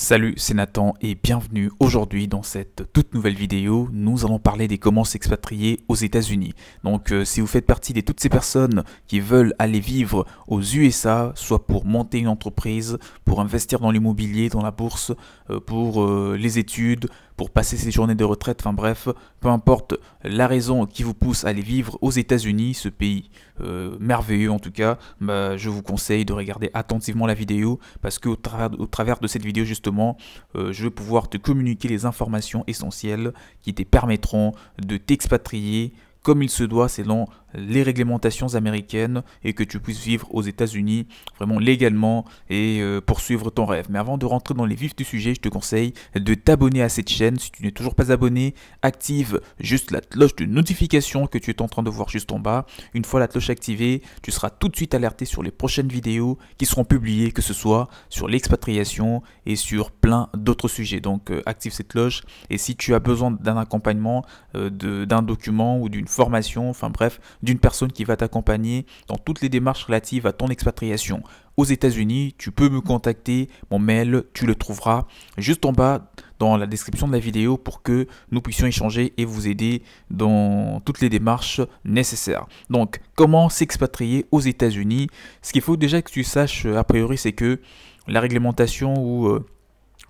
Salut, c'est Nathan et bienvenue aujourd'hui dans cette toute nouvelle vidéo. Nous allons parler des comment s'expatrier aux États-Unis. Donc, euh, si vous faites partie de toutes ces personnes qui veulent aller vivre aux USA, soit pour monter une entreprise, pour investir dans l'immobilier, dans la bourse, euh, pour euh, les études, pour passer ses journées de retraite, enfin bref, peu importe la raison qui vous pousse à aller vivre aux États-Unis, ce pays euh, merveilleux en tout cas, bah, je vous conseille de regarder attentivement la vidéo parce qu'au travers, au travers de cette vidéo justement, euh, je vais pouvoir te communiquer les informations essentielles qui te permettront de t'expatrier comme il se doit selon les réglementations américaines et que tu puisses vivre aux États-Unis vraiment légalement et euh, poursuivre ton rêve. Mais avant de rentrer dans les vifs du sujet, je te conseille de t'abonner à cette chaîne. Si tu n'es toujours pas abonné, active juste la cloche de notification que tu es en train de voir juste en bas. Une fois la cloche activée, tu seras tout de suite alerté sur les prochaines vidéos qui seront publiées, que ce soit sur l'expatriation et sur plein d'autres sujets. Donc euh, active cette cloche et si tu as besoin d'un accompagnement, euh, d'un document ou d'une formation, enfin bref, d'une personne qui va t'accompagner dans toutes les démarches relatives à ton expatriation aux États-Unis. Tu peux me contacter, mon mail, tu le trouveras juste en bas dans la description de la vidéo pour que nous puissions échanger et vous aider dans toutes les démarches nécessaires. Donc, comment s'expatrier aux États-Unis Ce qu'il faut déjà que tu saches, a priori, c'est que la réglementation ou euh,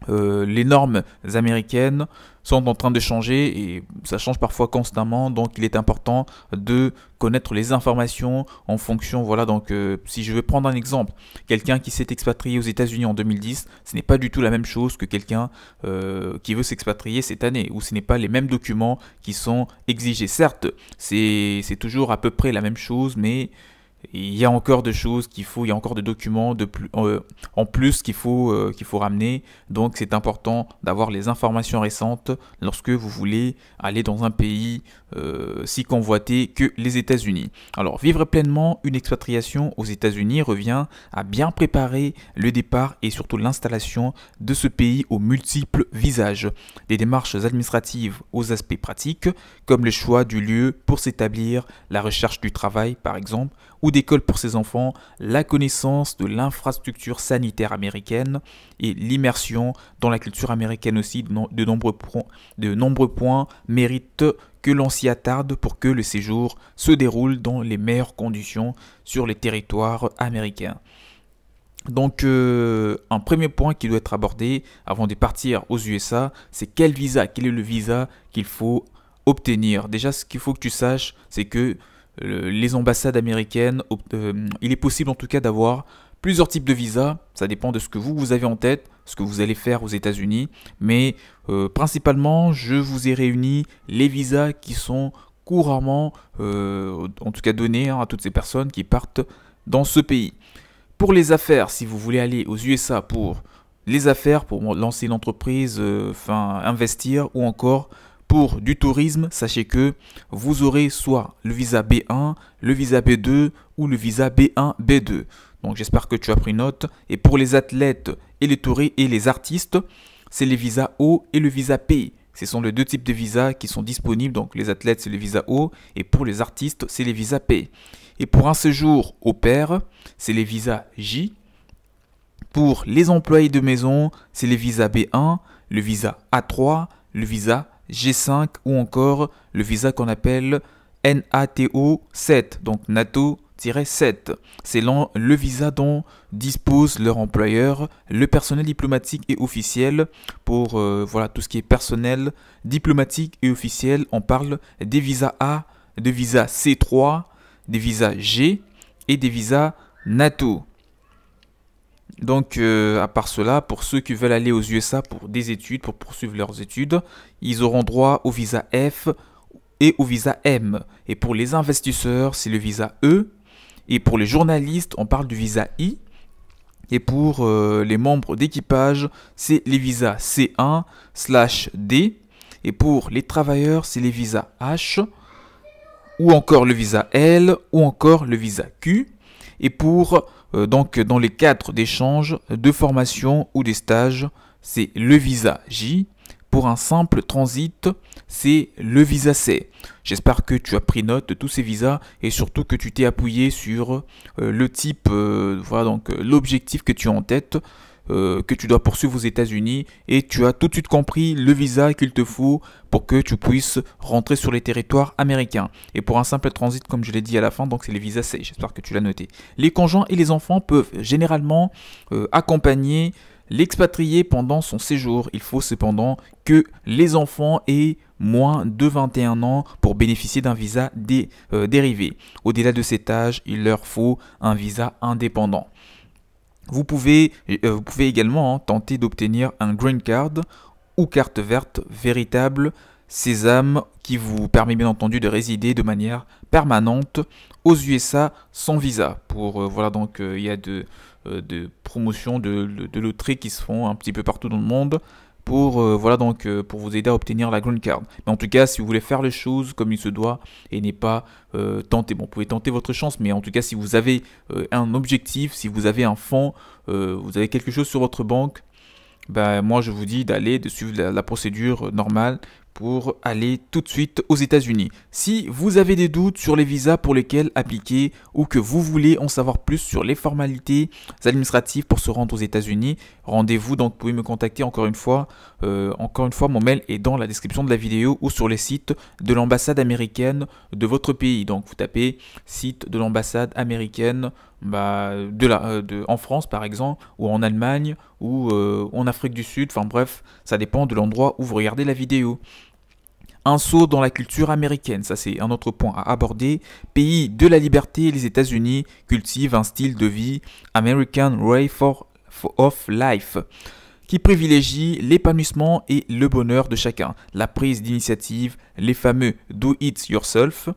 euh, les normes américaines sont en train de changer et ça change parfois constamment donc il est important de connaître les informations en fonction voilà donc euh, si je veux prendre un exemple quelqu'un qui s'est expatrié aux États-Unis en 2010 ce n'est pas du tout la même chose que quelqu'un euh, qui veut s'expatrier cette année ou ce n'est pas les mêmes documents qui sont exigés certes c'est toujours à peu près la même chose mais il y a encore de choses qu'il faut, il y a encore de documents de euh, en plus qu'il faut, euh, qu'il faut ramener. Donc c'est important d'avoir les informations récentes lorsque vous voulez aller dans un pays euh, si convoité que les États-Unis. Alors vivre pleinement une expatriation aux États-Unis revient à bien préparer le départ et surtout l'installation de ce pays aux multiples visages. Des démarches administratives aux aspects pratiques comme le choix du lieu pour s'établir, la recherche du travail par exemple ou d'école pour ses enfants, la connaissance de l'infrastructure sanitaire américaine et l'immersion dans la culture américaine aussi. De, nombreux, points, de nombreux points méritent que l'on s'y attarde pour que le séjour se déroule dans les meilleures conditions sur les territoires américains. Donc euh, un premier point qui doit être abordé avant de partir aux USA, c'est quel visa, quel est le visa qu'il faut obtenir. Déjà ce qu'il faut que tu saches, c'est que les ambassades américaines. Euh, il est possible en tout cas d'avoir plusieurs types de visas. Ça dépend de ce que vous, vous avez en tête, ce que vous allez faire aux États-Unis. Mais euh, principalement, je vous ai réuni les visas qui sont couramment, euh, en tout cas donnés hein, à toutes ces personnes qui partent dans ce pays. Pour les affaires, si vous voulez aller aux USA pour les affaires, pour lancer une entreprise, enfin investir ou encore pour du tourisme, sachez que vous aurez soit le visa B1, le visa B2 ou le visa B1, B2. Donc j'espère que tu as pris note. Et pour les athlètes et les touristes et les artistes, c'est les visas O et le visa P. Ce sont les deux types de visas qui sont disponibles. Donc les athlètes, c'est le visa O et pour les artistes, c'est les visa P. Et pour un séjour au pair, c'est les visas J. Pour les employés de maison, c'est les visas B1, le visa A3, le visa G5 ou encore le visa qu'on appelle NATO 7, donc NATO-7. C'est le visa dont dispose leur employeur, le personnel diplomatique et officiel. Pour euh, voilà tout ce qui est personnel diplomatique et officiel, on parle des visas A, des visas C3, des visas G et des visas NATO. Donc, euh, à part cela, pour ceux qui veulent aller aux USA pour des études, pour poursuivre leurs études, ils auront droit au visa F et au visa M. Et pour les investisseurs, c'est le visa E. Et pour les journalistes, on parle du visa I. Et pour euh, les membres d'équipage, c'est les visas C1 slash D. Et pour les travailleurs, c'est les visas H. Ou encore le visa L. Ou encore le visa Q. Et pour euh, donc dans les cadres d'échanges, de formation ou des stages, c'est le visa J. Pour un simple transit, c'est le visa C. J'espère que tu as pris note de tous ces visas et surtout que tu t'es appuyé sur euh, le type, euh, voilà donc l'objectif que tu as en tête euh, que tu dois poursuivre aux États-Unis et tu as tout de suite compris le visa qu'il te faut pour que tu puisses rentrer sur les territoires américains. Et pour un simple transit, comme je l'ai dit à la fin, donc c'est les visas C, j'espère que tu l'as noté. Les conjoints et les enfants peuvent généralement euh, accompagner l'expatrié pendant son séjour. Il faut cependant que les enfants aient moins de 21 ans pour bénéficier d'un visa euh, dérivé. Au-delà de cet âge, il leur faut un visa indépendant. Euh, vous pouvez, également hein, tenter d'obtenir un green card ou carte verte véritable sésame qui vous permet bien entendu de résider de manière permanente aux USA sans visa. Pour euh, voilà donc euh, il y a de, de promotions de, de, de qui se font un petit peu partout dans le monde pour, euh, voilà, donc, euh, pour vous aider à obtenir la green card. Mais en tout cas, si vous voulez faire les choses comme il se doit et n'est pas euh, tenter, bon, vous pouvez tenter votre chance, mais en tout cas, si vous avez un objectif, si vous avez un fonds, vous avez quelque chose sur votre banque, ben, moi je vous dis d'aller, de suivre la, la procédure normale pour aller tout de suite aux États-Unis. Si vous avez des doutes sur les visas pour lesquels appliquer ou que vous voulez en savoir plus sur les formalités administratives pour se rendre aux États-Unis, rendez-vous. Donc, vous pouvez me contacter encore une fois. Euh, encore une fois, mon mail est dans la description de la vidéo ou sur les sites de l'ambassade américaine de votre pays. Donc, vous tapez site de l'ambassade américaine bah, de la, euh, de, en France par exemple, ou en Allemagne, ou euh, en Afrique du Sud, enfin bref, ça dépend de l'endroit où vous regardez la vidéo. Un saut dans la culture américaine, ça c'est un autre point à aborder. Pays de la liberté, les États-Unis cultivent un style de vie American Way for, of Life qui privilégie l'épanouissement et le bonheur de chacun, la prise d'initiative, les fameux do it yourself.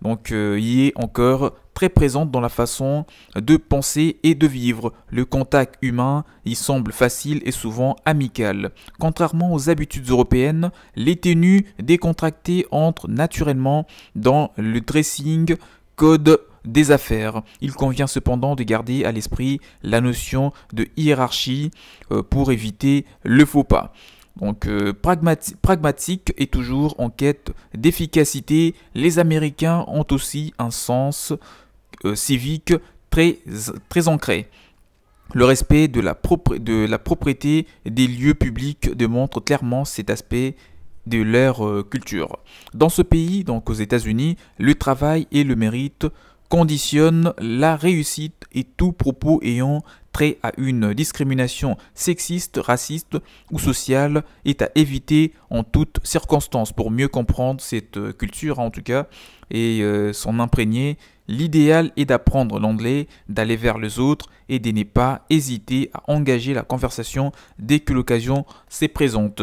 Donc il euh, y est encore très présente dans la façon de penser et de vivre. Le contact humain y semble facile et souvent amical. Contrairement aux habitudes européennes, les tenues décontractées entrent naturellement dans le dressing code des affaires. Il convient cependant de garder à l'esprit la notion de hiérarchie euh, pour éviter le faux pas. Donc euh, pragmatique et toujours en quête d'efficacité, les Américains ont aussi un sens euh, civique très, très ancré. Le respect de la, de la, propriété des lieux publics démontre clairement cet aspect de leur euh, culture. Dans ce pays, donc aux États-Unis, le travail et le mérite conditionnent la réussite et tout propos ayant à une discrimination sexiste, raciste ou sociale est à éviter en toutes circonstances pour mieux comprendre cette euh, culture en tout cas et euh, s'en imprégner. L'idéal est d'apprendre l'anglais, d'aller vers les autres et de ne pas hésiter à engager la conversation dès que l'occasion s'est présente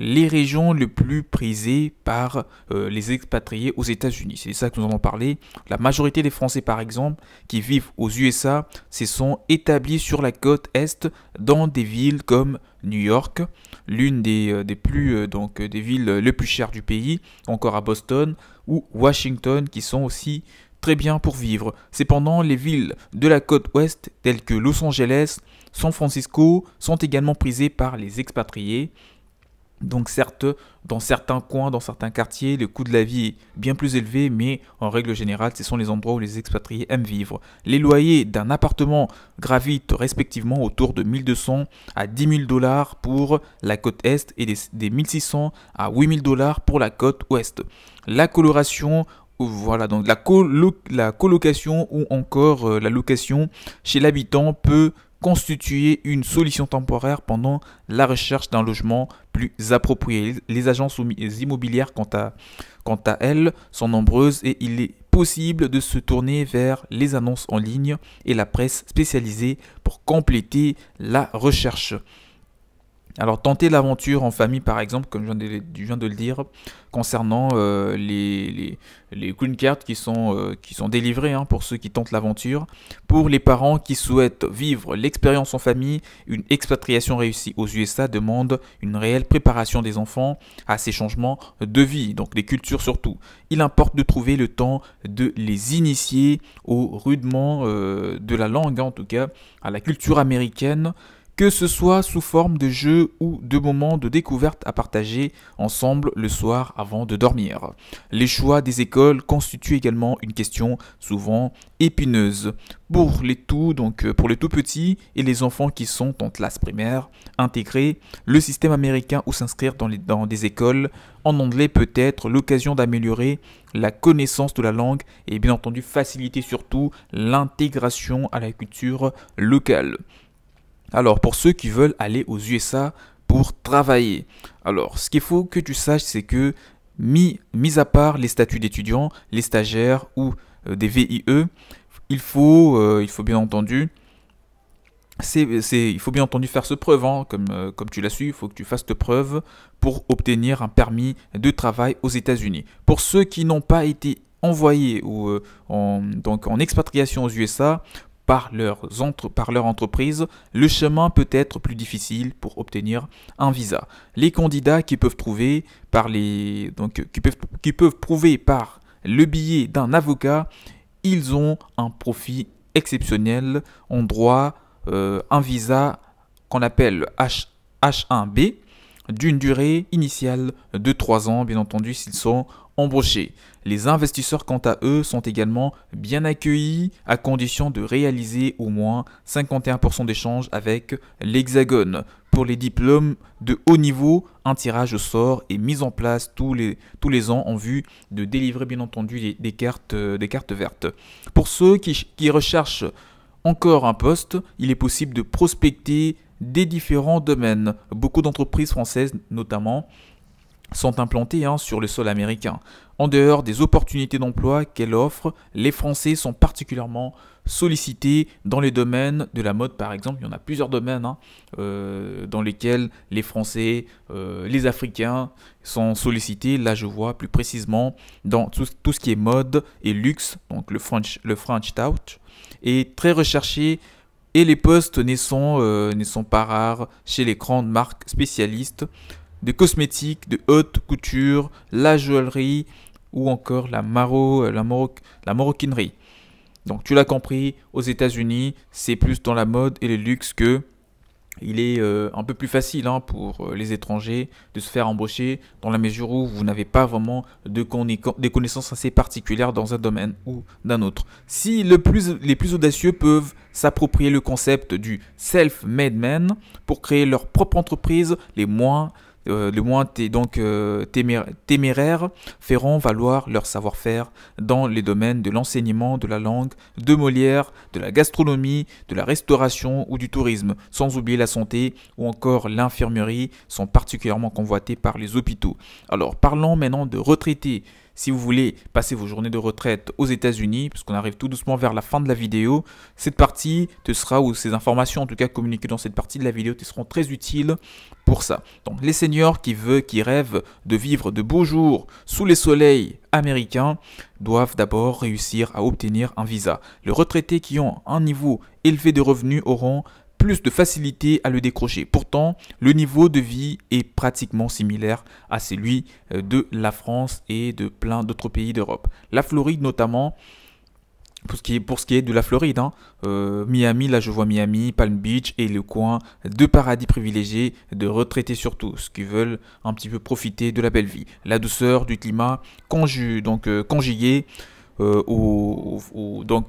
les régions les plus prisées par euh, les expatriés aux États-Unis. C'est ça que nous allons parler. La majorité des Français, par exemple, qui vivent aux USA, se sont établis sur la côte Est dans des villes comme New York, l'une des, euh, plus euh, donc des villes les plus chères du pays, encore à Boston ou Washington, qui sont aussi très bien pour vivre. Cependant, les villes de la côte ouest, telles que Los Angeles, San Francisco, sont également prisées par les expatriés. Donc certes, dans certains coins, dans certains quartiers, le coût de la vie est bien plus élevé, mais en règle générale, ce sont les endroits où les expatriés aiment vivre. Les loyers d'un appartement gravitent respectivement autour de 1200 à 10 000 dollars pour la côte est et des, 1600 à 8 000 dollars pour la côte ouest. La coloration voilà, donc la, la, colocation ou encore euh, la location chez l'habitant peut constituer une solution temporaire pendant la recherche d'un logement plus approprié. Les agences immobilières, quant à, quant à elles, sont nombreuses et il est possible de se tourner vers les annonces en ligne et la presse spécialisée pour compléter la recherche. Alors tenter l'aventure en famille par exemple, comme je viens de, le dire, concernant euh, les, les, green cards qui sont, euh, qui sont délivrés hein, pour ceux qui tentent l'aventure. Pour les parents qui souhaitent vivre l'expérience en famille, une expatriation réussie aux USA demande une réelle préparation des enfants à ces changements de vie, donc des cultures surtout. Il importe de trouver le temps de les initier au rudement euh, de la langue, en tout cas à la culture américaine que ce soit sous forme de jeux ou de moments de découverte à partager ensemble le soir avant de dormir. Les choix des écoles constituent également une question souvent épineuse. Pour les tout, donc euh, pour les tout petits et les enfants qui sont en classe primaire, intégrer le système américain ou s'inscrire dans, dans des écoles en anglais peut être l'occasion d'améliorer la connaissance de la langue et bien entendu faciliter surtout l'intégration à la culture locale. Alors, pour ceux qui veulent aller aux USA pour travailler, alors, ce qu'il faut que tu saches, c'est que, mis, à part les statuts d'étudiants, les stagiaires ou euh, des VIE, il faut, euh, il faut bien entendu il faut bien entendu faire ce preuve, hein. comme, euh, comme tu l'as su, il faut que tu fasses te preuve pour obtenir un permis de travail aux États-Unis. Pour ceux qui n'ont pas été envoyés ou, donc en expatriation aux USA, par, leurs par leur entreprise, le chemin peut être plus difficile pour obtenir un visa. Les candidats qui peuvent prouver par, les, donc, qui peuvent, qui peuvent prouver par le billet d'un avocat, ils ont un profit exceptionnel en droit, euh, un visa qu'on appelle H, H1B d'une durée initiale de 3 ans, bien entendu, s'ils sont embauchés. Les investisseurs, quant à eux, sont également bien accueillis à condition de réaliser au moins 51% d'échanges avec l'Hexagone. Pour les diplômes de haut niveau, un tirage au sort est mis en place tous les, tous les ans en vue de délivrer bien entendu des, cartes, euh, des cartes vertes. Pour ceux qui, qui recherchent encore un poste, il est possible de prospecter des différents domaines. Beaucoup d'entreprises françaises notamment sont implantées hein, sur le sol américain. En dehors des opportunités d'emploi qu'elle offre, les Français sont particulièrement sollicités dans les domaines de la mode, par exemple. Il y en a plusieurs domaines hein, euh, dans lesquels les Français, euh, les Africains sont sollicités. Là, je vois plus précisément dans tout, ce qui est mode et luxe, donc le French, le French Touch, est très recherché et les postes euh, ne sont, pas rares chez les grandes marques spécialistes de cosmétiques, de haute couture, la joaillerie ou encore la, maro, euh, la, maro, la maroquinerie. Donc tu l'as compris, aux États-Unis, c'est plus dans la mode et le luxe que il est euh, un peu plus facile hein, pour euh, les étrangers de se faire embaucher dans la mesure où vous n'avez pas vraiment de des connaissances assez particulières dans un domaine ou d'un autre. Si le plus, les plus audacieux peuvent s'approprier le concept du self-made man pour créer leur propre entreprise, les moins euh, le moins donc euh, feront valoir leur savoir-faire dans les domaines de l'enseignement de la langue, de Molière, de la gastronomie, de la restauration ou du tourisme, sans oublier la santé ou encore l'infirmerie sont particulièrement convoités par les hôpitaux. Alors parlons maintenant de retraités si vous voulez passer vos journées de retraite aux États-Unis, puisqu'on arrive tout doucement vers la fin de la vidéo, cette partie te sera, ou ces informations en tout cas communiquées dans cette partie de la vidéo, te seront très utiles pour ça. Donc les seniors qui veulent, qui rêvent de vivre de beaux jours sous les soleils américains, doivent d'abord réussir à obtenir un visa. Les retraités qui ont un niveau élevé de revenus auront plus de facilité à le décrocher. Pourtant, le niveau de vie est pratiquement similaire à celui euh, de la France et de plein d'autres pays d'Europe. La Floride notamment, pour ce qui est, de la Floride, hein, euh, Miami, là je vois Miami, Palm Beach et le coin de paradis privilégiés de retraités surtout, ceux qui veulent un petit peu profiter de la belle vie. La douceur du climat conjugué. donc euh, euh, au,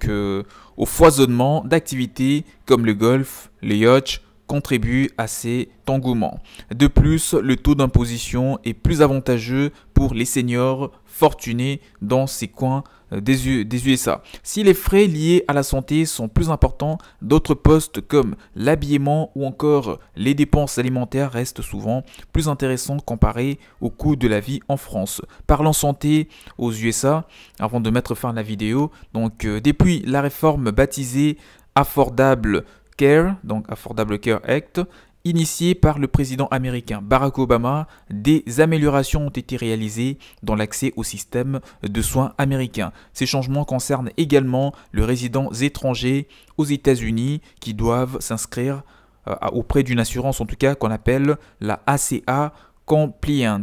euh, au foisonnement d'activités comme le golf, les yachts contribue à cet engouement. De plus, le taux d'imposition est plus avantageux pour les seniors fortunés dans ces coins euh, des, USA. Si les frais liés à la santé sont plus importants, d'autres postes comme l'habillement ou encore les dépenses alimentaires restent souvent plus intéressants comparés au coût de la vie en France. Parlons santé aux USA, avant de mettre fin à la vidéo, donc euh, depuis la réforme baptisée Affordable Care, donc Affordable Care Act, initié par le président américain Barack Obama, des améliorations ont été réalisées dans l'accès au système de soins américain. Ces changements concernent également les résidents étrangers aux États-Unis qui doivent s'inscrire euh, auprès d'une assurance, en tout cas qu'on appelle la ACA Compliant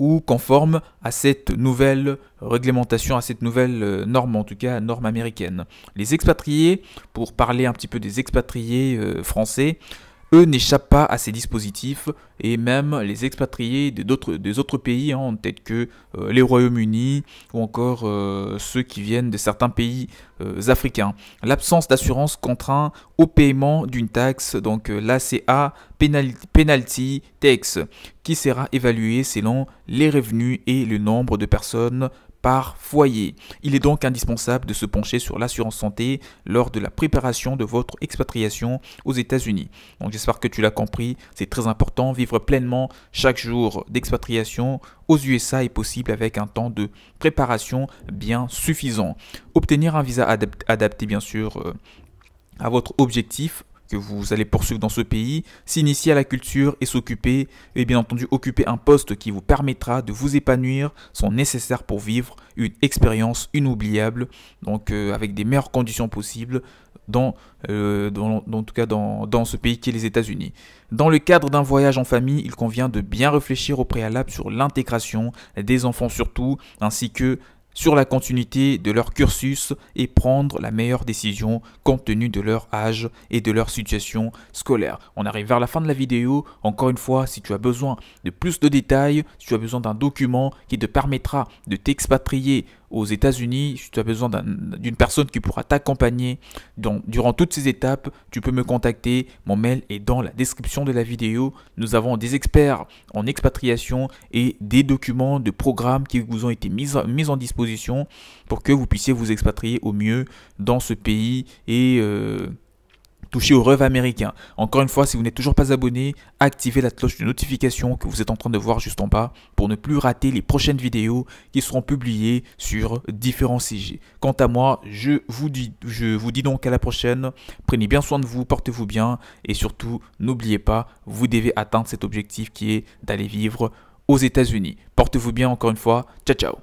ou conforme à cette nouvelle réglementation, à cette nouvelle euh, norme, en tout cas norme américaine. Les expatriés, pour parler un petit peu des expatriés euh, français, eux n'échappent pas à ces dispositifs et même les expatriés de d'autres, des autres pays, hein, en que euh, les Royaumes-Unis ou encore euh, ceux qui viennent de certains pays euh, africains. L'absence d'assurance contraint au paiement d'une taxe, donc l'ACA penalty Tax, qui sera évaluée selon les revenus et le nombre de personnes par foyer. Il est donc indispensable de se pencher sur l'assurance santé lors de la préparation de votre expatriation aux États-Unis. Donc j'espère que tu l'as compris, c'est très important. Vivre pleinement chaque jour d'expatriation aux USA est possible avec un temps de préparation bien suffisant. Obtenir un visa adapté bien sûr euh, à votre objectif que vous allez poursuivre dans ce pays, s'initier à la culture et s'occuper, et bien entendu occuper un poste qui vous permettra de vous épanouir, sont nécessaires pour vivre une expérience inoubliable, donc euh, avec des meilleures conditions possibles dans, euh, tout cas dans, dans ce pays qui est les États-Unis. Dans le cadre d'un voyage en famille, il convient de bien réfléchir au préalable sur l'intégration des enfants surtout, ainsi que sur la continuité de leur cursus et prendre la meilleure décision compte tenu de leur âge et de leur situation scolaire. On arrive vers la fin de la vidéo. Encore une fois, si tu as besoin de plus de détails, si tu as besoin d'un document qui te permettra de t'expatrier aux États-Unis, si tu as besoin d'une personne qui pourra t'accompagner durant toutes ces étapes, tu peux me contacter. Mon mail est dans la description de la vidéo. Nous avons des experts en expatriation et des documents de programmes qui vous ont été mis, mis en disposition pour que vous puissiez vous expatrier au mieux dans ce pays et... Euh, Touchez au rêve américain. Encore une fois, si vous n'êtes toujours pas abonné, activez la cloche de notification que vous êtes en train de voir juste en bas pour ne plus rater les prochaines vidéos qui seront publiées sur différents sujets. Quant à moi, je vous dis, je vous dis donc à la prochaine. Prenez bien soin de vous, portez-vous bien et surtout, n'oubliez pas, vous devez atteindre cet objectif qui est d'aller vivre aux États-Unis. Portez-vous bien encore une fois. Ciao, ciao.